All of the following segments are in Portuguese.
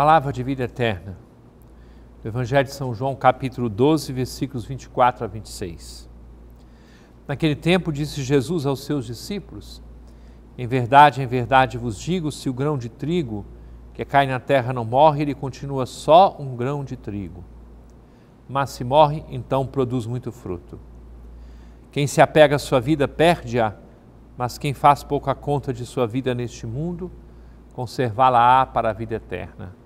Palavra de vida eterna. Do Evangelho de São João, capítulo 12, versículos 24 a 26. Naquele tempo disse Jesus aos seus discípulos: Em verdade, em verdade vos digo, se o grão de trigo que cai na terra não morre, ele continua só um grão de trigo. Mas se morre, então produz muito fruto. Quem se apega à sua vida perde-a, mas quem faz pouca conta de sua vida neste mundo, conservá-la-á para a vida eterna.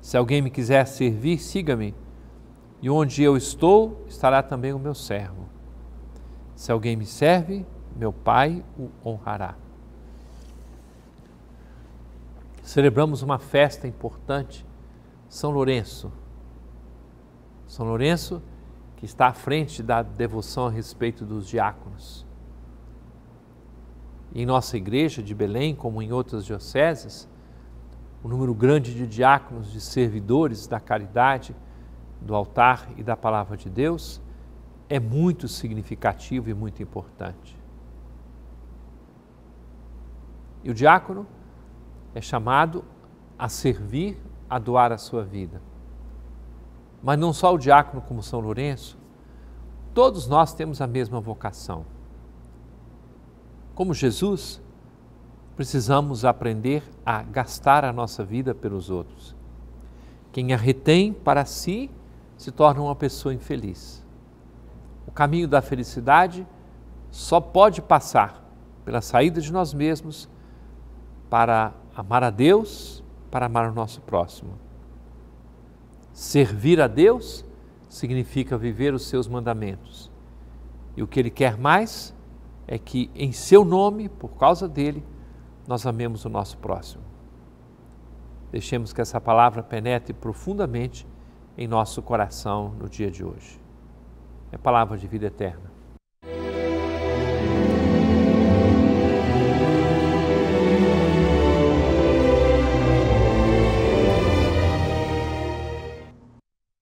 Se alguém me quiser servir, siga-me, e onde eu estou, estará também o meu servo. Se alguém me serve, meu Pai o honrará. Celebramos uma festa importante, São Lourenço. São Lourenço, que está à frente da devoção a respeito dos diáconos. Em nossa igreja de Belém, como em outras dioceses, um número grande de diáconos, de servidores da caridade, do altar e da palavra de Deus, é muito significativo e muito importante. E o diácono é chamado a servir, a doar a sua vida. Mas não só o diácono, como São Lourenço, todos nós temos a mesma vocação. Como Jesus, precisamos aprender a gastar a nossa vida pelos outros. Quem a retém para si se torna uma pessoa infeliz. O caminho da felicidade só pode passar pela saída de nós mesmos para amar a Deus, para amar o nosso próximo. Servir a Deus significa viver os seus mandamentos. E o que ele quer mais é que, em seu nome, por causa dele, nós amemos o nosso próximo. Deixemos que essa palavra penetre profundamente em nosso coração no dia de hoje. É palavra de vida eterna.